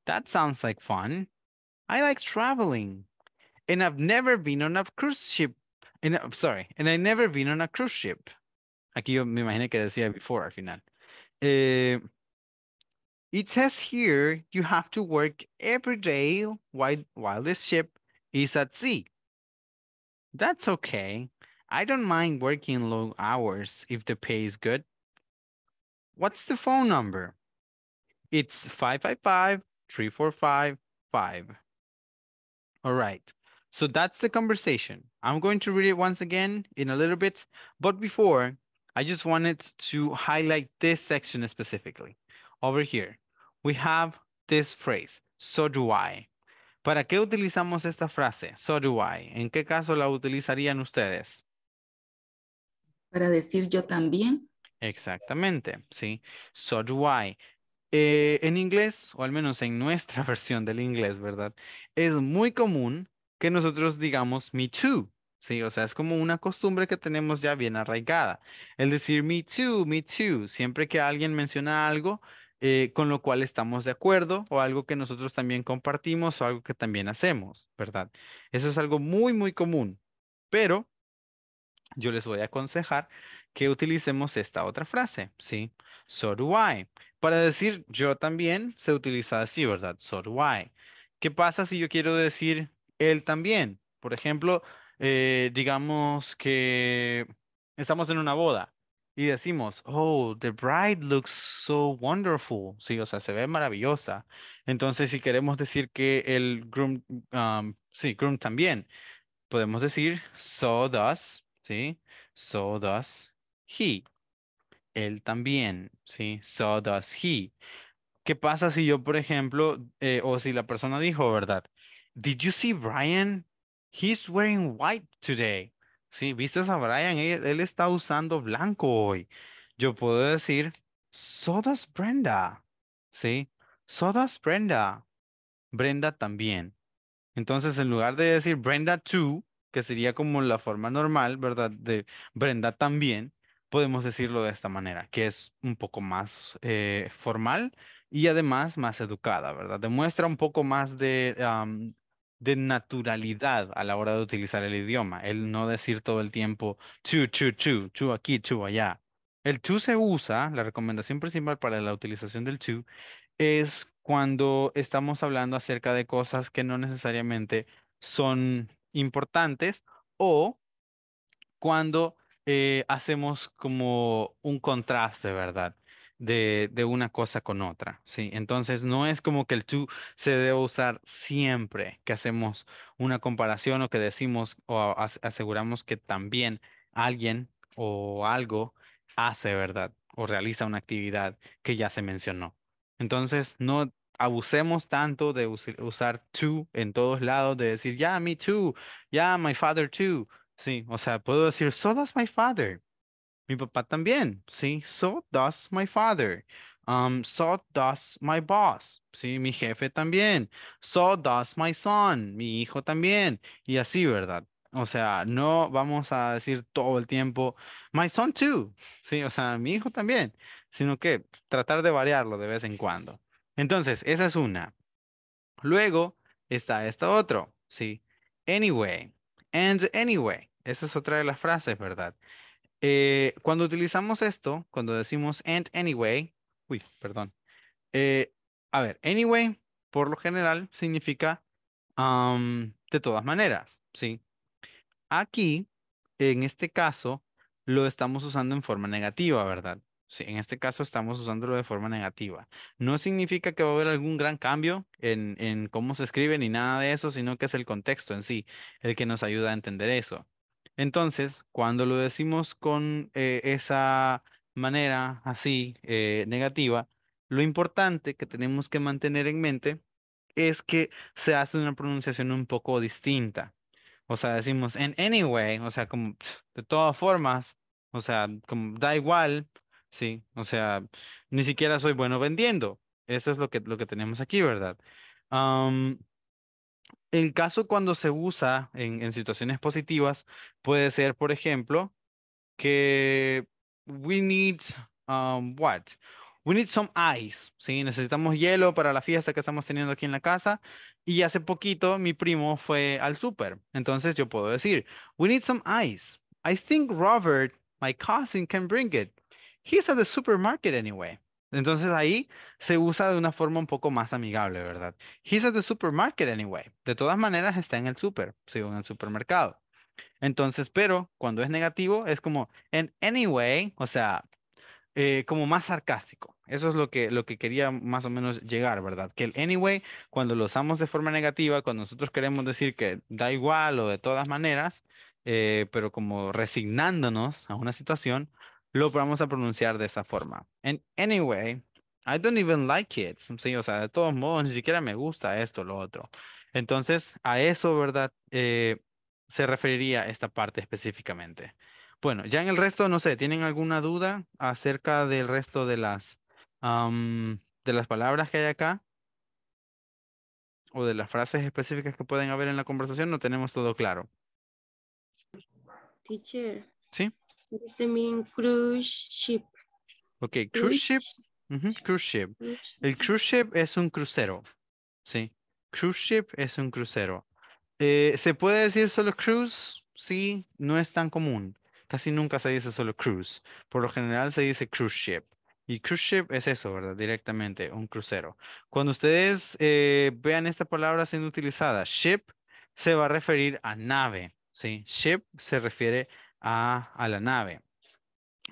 That sounds like fun. I like traveling. And I've never been on a cruise ship. And I'm uh, sorry, and I've never been on a cruise ship. Aquí yo me imaginé que decía before al final. Eh, it says here you have to work every day while, while this ship is at sea. That's okay. I don't mind working long hours if the pay is good. What's the phone number? It's 555-3455. All right. So that's the conversation. I'm going to read it once again in a little bit. But before, I just wanted to highlight this section specifically. Over here, we have this phrase, so do I. ¿Para qué utilizamos esta frase, so do I? ¿En qué caso la utilizarían ustedes? Para decir yo también. Exactamente, sí. So do I. Eh, en inglés, o al menos en nuestra versión del inglés, ¿verdad? Es muy común que nosotros digamos me too. Sí, o sea, es como una costumbre que tenemos ya bien arraigada. El decir me too, me too, siempre que alguien menciona algo eh, con lo cual estamos de acuerdo o algo que nosotros también compartimos o algo que también hacemos, ¿verdad? Eso es algo muy, muy común. Pero yo les voy a aconsejar que utilicemos esta otra frase, ¿sí? So do I. Para decir yo también se utiliza así, ¿verdad? So do I. ¿Qué pasa si yo quiero decir él también? Por ejemplo, eh, digamos que estamos en una boda y decimos, oh, the bride looks so wonderful. Sí, o sea, se ve maravillosa. Entonces, si queremos decir que el groom, um, sí, groom también, podemos decir, so does, sí, so does he. Él también, sí, so does he. ¿Qué pasa si yo, por ejemplo, eh, o si la persona dijo, verdad? Did you see Brian? he's wearing white today. Sí, viste a Brian, él, está usando blanco hoy. Yo puedo decir, sodas Brenda. Sí, sodas Brenda. Brenda también. Entonces, en lugar de decir Brenda too, que sería como la forma normal, ¿verdad? De Brenda también, podemos decirlo de esta manera, que es un poco más eh, formal y además más educada, ¿verdad? Demuestra un poco más de de naturalidad a la hora de utilizar el idioma, el no decir todo el tiempo chu, chu, chu, chu aquí, chu allá. El chu se usa, la recomendación principal para la utilización del chu es cuando estamos hablando acerca de cosas que no necesariamente son importantes o cuando eh, hacemos como un contraste, ¿verdad? de, una cosa con otra, ¿sí? Entonces, no es como que el tú se debe usar siempre que hacemos una comparación o que decimos o aseguramos que también alguien o algo hace, ¿verdad? O realiza una actividad que ya se mencionó. Entonces, no abusemos tanto de usar tú en todos lados, de decir, ya, me too, ya, yeah, my father too. Sí, o sea, puedo decir, solo es my father. Mi papá también, ¿sí? So does my father. Um, so does my boss, ¿sí? Mi jefe también. So does my son, mi hijo también. Y así, ¿verdad? O sea, no vamos a decir todo el tiempo, my son too, ¿sí? O sea, mi hijo también, sino que tratar de variarlo de vez en cuando. Entonces, esa es una. Luego está esta otro, ¿sí? Anyway, and anyway. Esa es otra de las frases, ¿verdad? Eh, cuando utilizamos esto, cuando decimos and anyway, uy, perdón. Eh, a ver, anyway, por lo general, significa de todas maneras, ¿sí? Aquí, en este caso, lo estamos usando en forma negativa, ¿verdad? Sí, en este caso estamos usándolo de forma negativa. No significa que va a haber algún gran cambio en, en cómo se escribe ni nada de eso, sino que es el contexto en sí el que nos ayuda a entender eso. Entonces, cuando lo decimos con eh, esa manera así eh, negativa, lo importante que tenemos que mantener en mente es que se hace una pronunciación un poco distinta. O sea, decimos en anyway, o sea, como de todas formas, o sea, como da igual, sí, o sea, ni siquiera soy bueno vendiendo. Eso es lo que, lo que tenemos aquí, ¿verdad? El caso cuando se usa en, situaciones positivas puede ser, por ejemplo, que we need um, what? We need some ice, ¿sí? Necesitamos hielo para la fiesta que estamos teniendo aquí en la casa. Y hace poquito mi primo fue al super, Entonces yo puedo decir, we need some ice. I think Robert, my cousin, can bring it. He's at the supermarket anyway. Entonces ahí se usa de una forma un poco más amigable, ¿verdad? He's at the supermarket anyway. De todas maneras está en el super, según el supermercado. Entonces, pero cuando es negativo es como en anyway, o sea, eh, como más sarcástico. Eso es lo que, lo que quería más o menos llegar, ¿verdad? Que el anyway, cuando lo usamos de forma negativa, cuando nosotros queremos decir que da igual o de todas maneras, eh, pero como resignándonos a una situación, lo vamos a pronunciar de esa forma. And anyway, I don't even like it Sí, o sea, de todos modos, ni siquiera me gusta esto, lo otro. Entonces, a eso, ¿verdad? Eh, se referiría esta parte específicamente. Bueno, ya en el resto, no sé, ¿tienen alguna duda acerca del resto de las, de las palabras que hay acá? O de las frases específicas que pueden haber en la conversación, no tenemos todo claro. Teacher. Sí cruise ship? Ok, cruise, ship. cruise ship. El cruise ship es un crucero. Sí. Cruise ship es un crucero. Eh, ¿Se puede decir solo cruise? Sí, no es tan común. Casi nunca se dice solo cruise. Por lo general se dice cruise ship. Y cruise ship es eso, ¿verdad? Directamente, un crucero. Cuando ustedes eh, vean esta palabra siendo utilizada, ship se va a referir a nave. Sí, ship se refiere a a, la nave.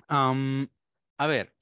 a ver,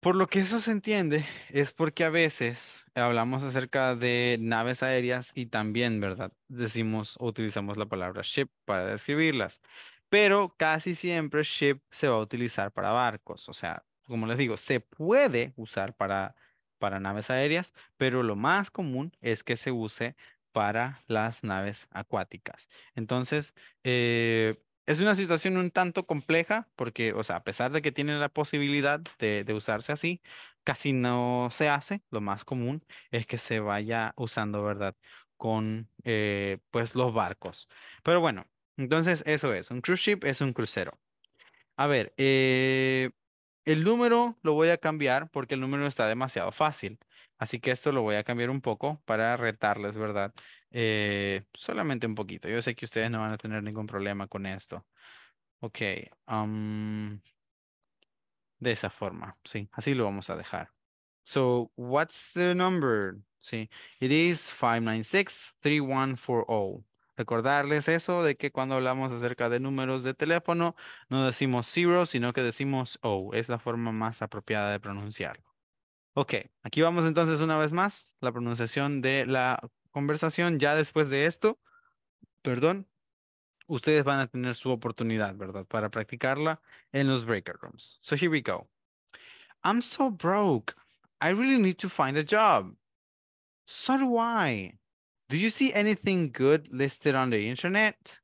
por lo que eso se entiende es porque a veces hablamos acerca de naves aéreas y también, ¿verdad? Decimos o utilizamos la palabra ship para describirlas, pero casi siempre ship se va a utilizar para barcos, o sea, como les digo, se puede usar para, para naves aéreas, pero lo más común es que se use para las naves acuáticas. Entonces, eh, es una situación un tanto compleja porque, o sea, a pesar de que tiene la posibilidad de, usarse así, casi no se hace. Lo más común es que se vaya usando, ¿verdad? Con, eh, pues, los barcos. Pero bueno, entonces eso es. Un cruise ship es un crucero. A ver, eh, el número lo voy a cambiar porque el número está demasiado fácil. Así que esto lo voy a cambiar un poco para retarles, ¿verdad? Eh, solamente un poquito. Yo sé que ustedes no van a tener ningún problema con esto. Ok. Um, de esa forma, sí. Así lo vamos a dejar. So, what's the number? Sí. It is 596-3140. Recordarles eso de que cuando hablamos acerca de números de teléfono, no decimos zero, sino que decimos O. Oh, es la forma más apropiada de pronunciarlo. Ok, aquí vamos entonces una vez más la pronunciación de la conversación ya después de esto, perdón, ustedes van a tener su oportunidad, ¿verdad? Para practicarla en los breaker rooms. So here we go. I'm so broke. I really need to find a job. So do I. Do you see anything good listed on the internet?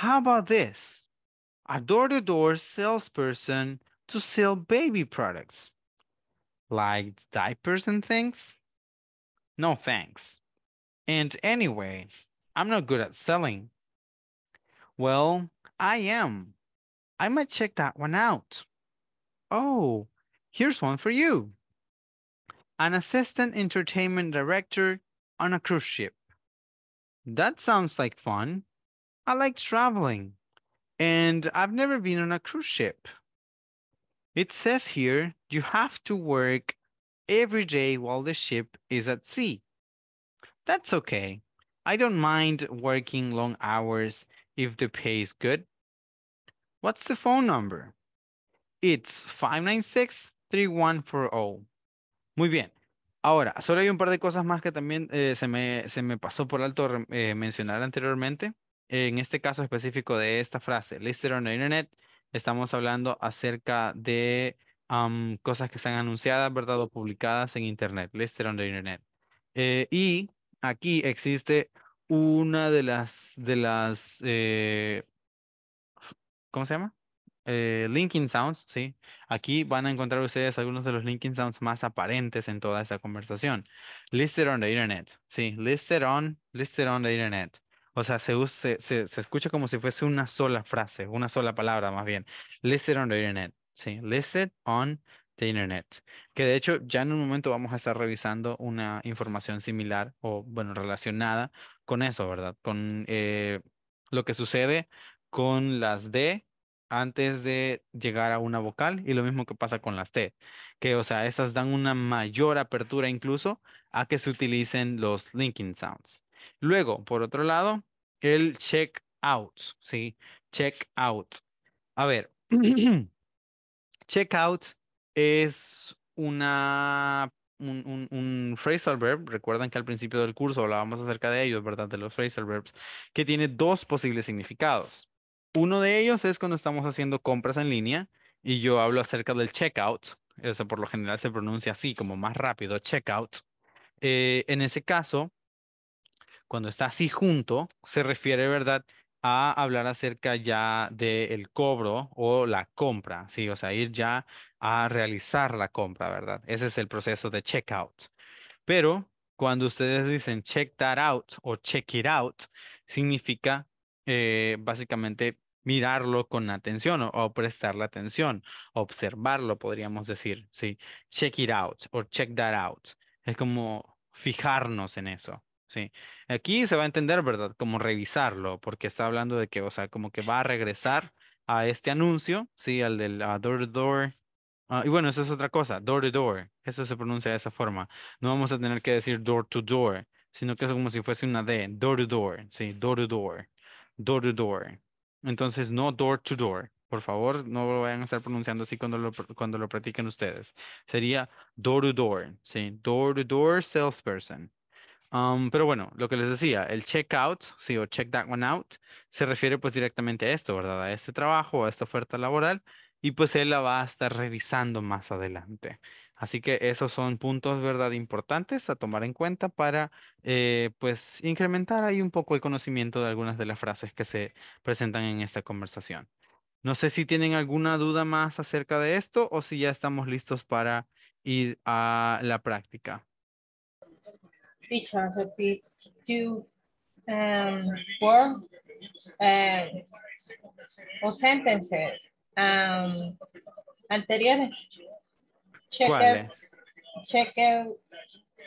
How about this? A door to door salesperson to sell baby products, like diapers and things? No thanks. And anyway, I'm not good at selling. Well, I am. I might check that one out. Oh, here's one for you. An assistant entertainment director on a cruise ship. That sounds like fun. I like traveling, and I've never been on a cruise ship. It says here you have to work every day while the ship is at sea. That's okay. I don't mind working long hours if the pay is good. What's the phone number? It's 596-3140. Muy bien. Ahora, solo hay un par de cosas más que también eh, se, me, se, me, pasó por alto eh, mencionar anteriormente. En este caso específico de esta frase, listed on the internet, estamos hablando acerca de cosas que están anunciadas, ¿verdad? O publicadas en Internet, listed on the Internet. Eh, y aquí existe una de las, de las, eh, ¿cómo se llama? Eh, linking sounds, ¿sí? Aquí van a encontrar ustedes algunos de los linking sounds más aparentes en toda esta conversación. Listed on the internet, ¿sí? Listed on, listed on the internet. O sea, se, se, se, se, escucha como si fuese una sola frase, una sola palabra más bien. Listed on the internet. Sí, listed on the internet. Que de hecho ya en un momento vamos a estar revisando una información similar o bueno, relacionada con eso, ¿verdad? Con eh, lo que sucede con las D antes de llegar a una vocal y lo mismo que pasa con las T, que o sea, esas dan una mayor apertura incluso a que se utilicen los linking sounds. Luego, por otro lado, el check out, ¿sí? Check out. A ver, Checkout es una, un, un, phrasal verb. Recuerdan que al principio del curso hablábamos acerca de ellos, ¿verdad? De los phrasal verbs, que tiene dos posibles significados. Uno de ellos es cuando estamos haciendo compras en línea y yo hablo acerca del checkout. Eso por lo general se pronuncia así, como más rápido, checkout. Eh, en ese caso, cuando está así junto, se refiere, ¿verdad? a hablar acerca ya del cobro o la compra, ¿sí? O sea, ir ya a realizar la compra, ¿verdad? Ese es el proceso de checkout. Pero cuando ustedes dicen check that out o check it out, significa eh, básicamente mirarlo con atención o, prestar la atención, observarlo, podríamos decir, ¿sí? Check it out o check that out. Es como fijarnos en eso, Sí, aquí se va a entender, ¿verdad? Como revisarlo, porque está hablando de que, o sea, como que va a regresar a este anuncio, sí, al del ah, door to door. Ah, y bueno, eso es otra cosa, door to door, eso se pronuncia de esa forma. No vamos a tener que decir door to door, sino que es como si fuese una D, door to door, sí, door to door, door to door. Entonces, no door to door, por favor, no lo vayan a estar pronunciando así cuando lo, cuando lo practiquen ustedes. Sería door to door, sí, door to door salesperson. Um, pero bueno, lo que les decía, el check out, sí, o check that one out, se refiere pues directamente a esto, ¿verdad? A este trabajo, a esta oferta laboral, y pues él la va a estar revisando más adelante. Así que esos son puntos, ¿verdad? Importantes a tomar en cuenta para, eh, pues, incrementar ahí un poco el conocimiento de algunas de las frases que se presentan en esta conversación. No sé si tienen alguna duda más acerca de esto o si ya estamos listos para ir a la práctica teacher repeat two um, um, o sentences um, anteriores. Check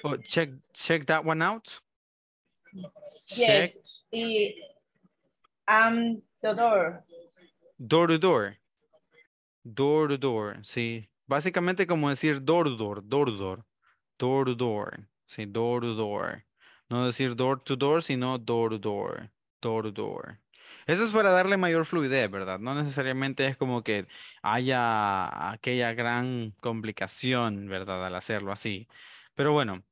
oh, check check that one out. Yes. Y, um, the door. Door to door. Door to door, sí. Básicamente como decir door to door, door to door, door to door. Sí, door to door. No decir door to door, sino door to door. Door door. Eso es para darle mayor fluidez, ¿verdad? No necesariamente es como que haya aquella gran complicación, ¿verdad? Al hacerlo así. Pero bueno,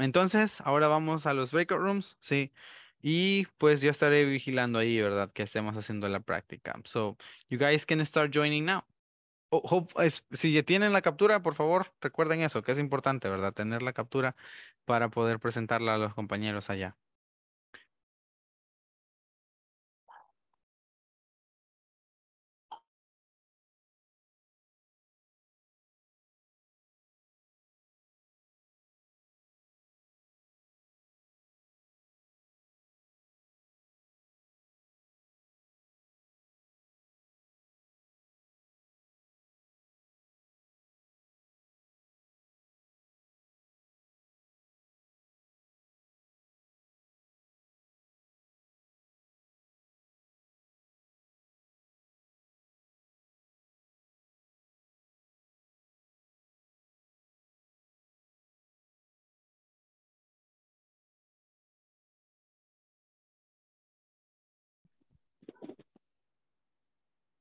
entonces ahora vamos a los breakout rooms, ¿sí? Y pues yo estaré vigilando ahí, ¿verdad? Que estemos haciendo la práctica. So, you guys can start joining now. Oh, es, si tienen la captura, por favor, recuerden eso, que es importante, ¿verdad? Tener la captura para poder presentarla a los compañeros allá.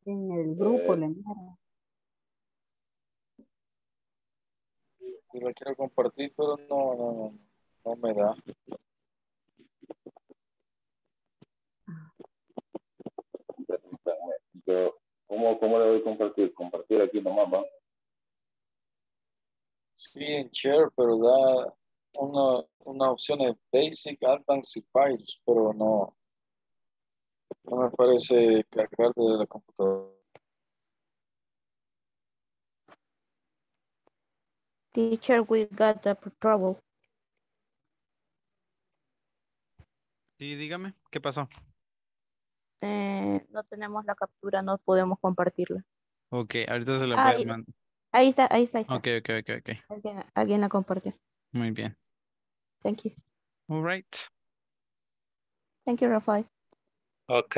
en el eh, grupo. le y lo quiero compartir, pero no, no, no me da. Yo, ¿cómo, ¿Cómo le a compartir? Compartir aquí nomás, ¿va? Sí, en share, pero da una, una opción de basic advanced files, pero no, no me parece cargar de la computadora. Teacher, we got a trouble. Y dígame, ¿qué pasó? Eh, no tenemos la captura, no podemos compartirla. Ok, ahorita se la voy a mandar. Ahí está, ahí está. Ok, ok, ok. okay, Alguien, alguien la compartió. Muy bien. Thank you. All right. Thank you, Rafael. Ok.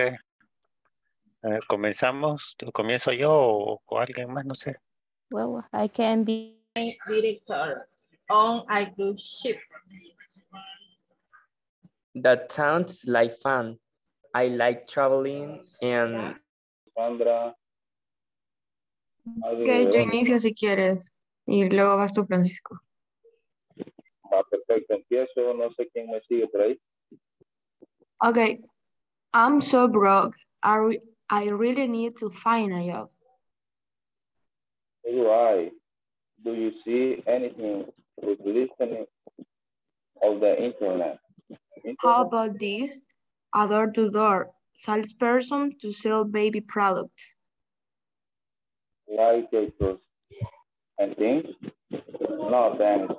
¿Comenzamos? ¿Comienzo yo o, alguien más? No sé. Well, I can be director on a cruise ship. That sounds like fun. I like traveling and... Sandra. yo inicio si quieres y luego vas tú, Francisco. perfecto, empiezo. No sé quién me sigue por ahí. Ok, I'm so broke. I, re I really need to find a job. All right. Do you see anything with listening of the internet? internet? How about this? A door-to-door salesperson to sell baby products. Like those, and things? No, thanks.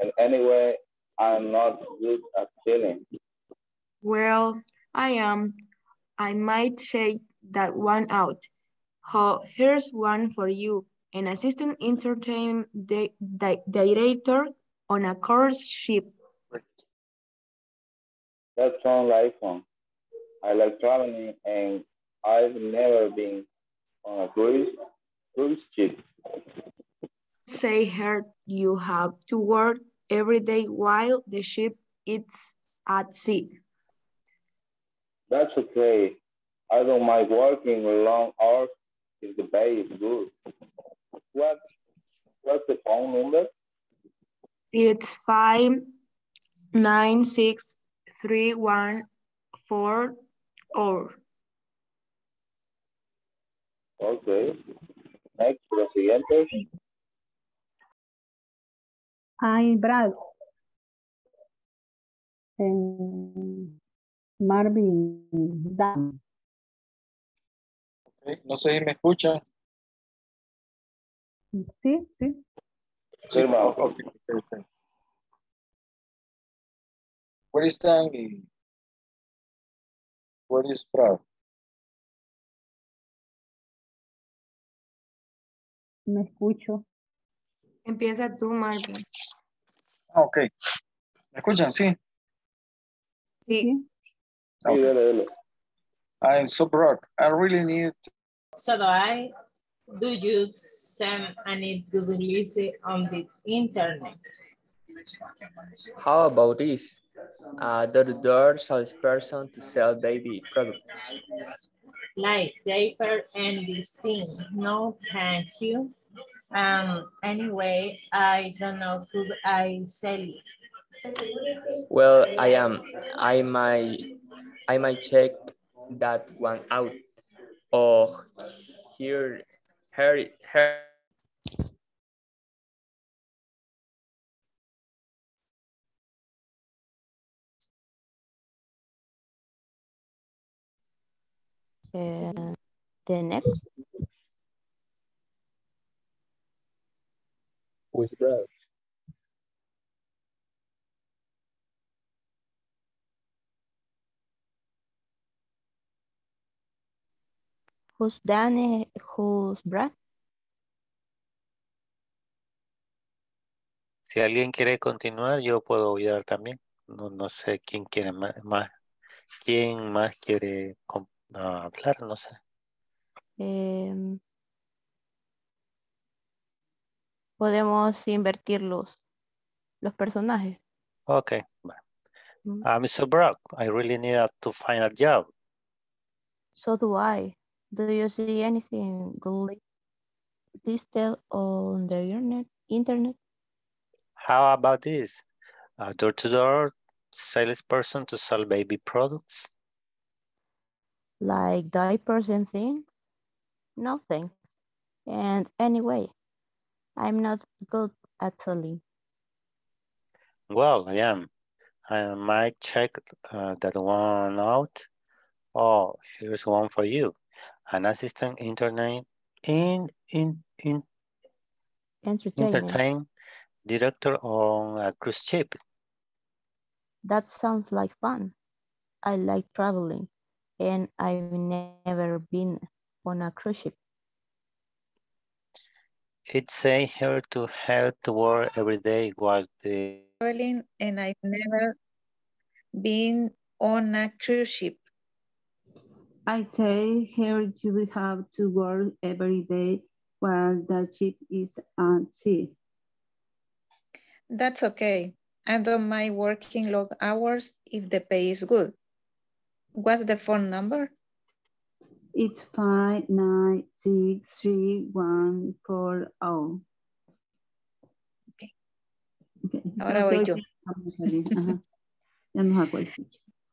And anyway, I'm not good at selling. Well, I am, I might shake that one out. Oh, here's one for you. An assistant entertainment di di director on a cruise ship. That sounds like fun. I like traveling and I've never been on a cruise, cruise ship. Say here you have to work every day while the ship is at sea. That's okay. I don't mind working long hours if the pay is good. What what's the phone number? It's five nine six three one four or. Okay. Next, lo siguiente. Brad. bravo. Um, Marvin Dan. No sé si me escucha. Sí, sí. Sí, okay, Where is Stanley? Where is Brad? Me escucho. Empieza tú, Marvin. Ah, ok. ¿Me escuchan? Sí. Sí. Sí, I'm so broke. I really need. So do I. Do you send any good list on the internet? How about this? Uh, the door salesperson to sell baby products. Like diaper and this thing. No, thank you. Um, anyway, I don't know who I sell it. Well, I am. I might I might check that one out. Or oh, here, here, here. Uh, the next. Who's brother? Dane Dan, whose Brad. Si alguien quiere continuar, yo puedo ayudar también. No, no sé quién quiere más, quién más quiere hablar, no sé. Em, podemos invertir los, personajes. Okay. Bueno. Mr. Mm. Ah, Brock, I really need to find a job. So do I. Do you see anything listed on the internet? How about this? Door-to-door -door salesperson to sell baby products? Like diapers and things? No thanks. And anyway, I'm not good at selling. Well, I am. I might check uh, that one out. Oh, here's one for you an assistant, internet, in, in, in entertainment. entertain director on a cruise ship. That sounds like fun. I like traveling and I've never been on a cruise ship. It's a here to help to work every day while the traveling and I've never been on a cruise ship. I say here you have to work every day while the ship is at sea. That's okay. I don't mind working long hours if the pay is good. What's the phone number? It's five nine six three one four zero. Okay. okay. Ahora voy yo.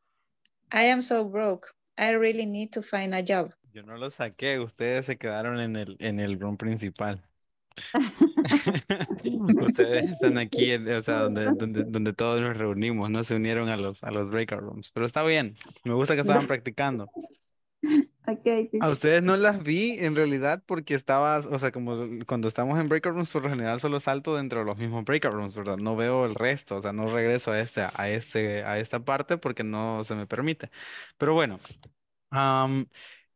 I am so broke. I really need to find a job. Yo no lo saqué, ustedes se quedaron en el, en el room principal. ustedes están aquí, o sea, donde, donde, donde, todos nos reunimos, no se unieron a los, a los breakout rooms. Pero está bien, me gusta que estaban practicando. A ustedes no las vi en realidad porque estabas, o sea, como cuando estamos en breakout rooms, por lo general solo salto dentro de los mismos breakout rooms, ¿verdad? No veo el resto, o sea, no regreso a este, a este, a esta parte porque no se me permite. Pero bueno,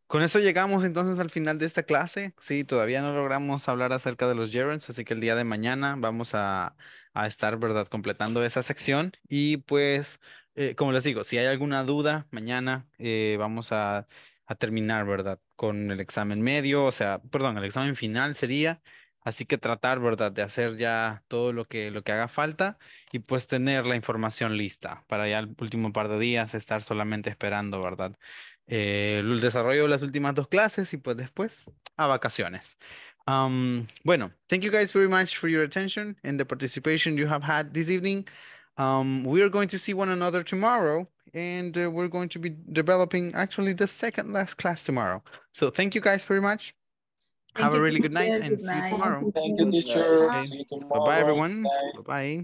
con eso llegamos entonces al final de esta clase. Sí, todavía no logramos hablar acerca de los gerunds, así que el día de mañana vamos a, a estar, ¿verdad?, completando esa sección y pues, eh, como les digo, si hay alguna duda, mañana eh, vamos a a terminar, ¿verdad? Con el examen medio, o sea, perdón, el examen final sería, así que tratar, ¿verdad? De hacer ya todo lo que, lo que haga falta y pues tener la información lista para ya el último par de días estar solamente esperando, ¿verdad? Eh, el desarrollo de las últimas dos clases y pues después a vacaciones. bueno, thank you guys very much for your attention and the participation you have had this evening. we are going to see one another tomorrow. and uh, we're going to be developing actually the second last class tomorrow. So thank you guys very much. Thank Have you, a really good night and good see night. you tomorrow. Thank you, teacher. Okay. Bye-bye, everyone. bye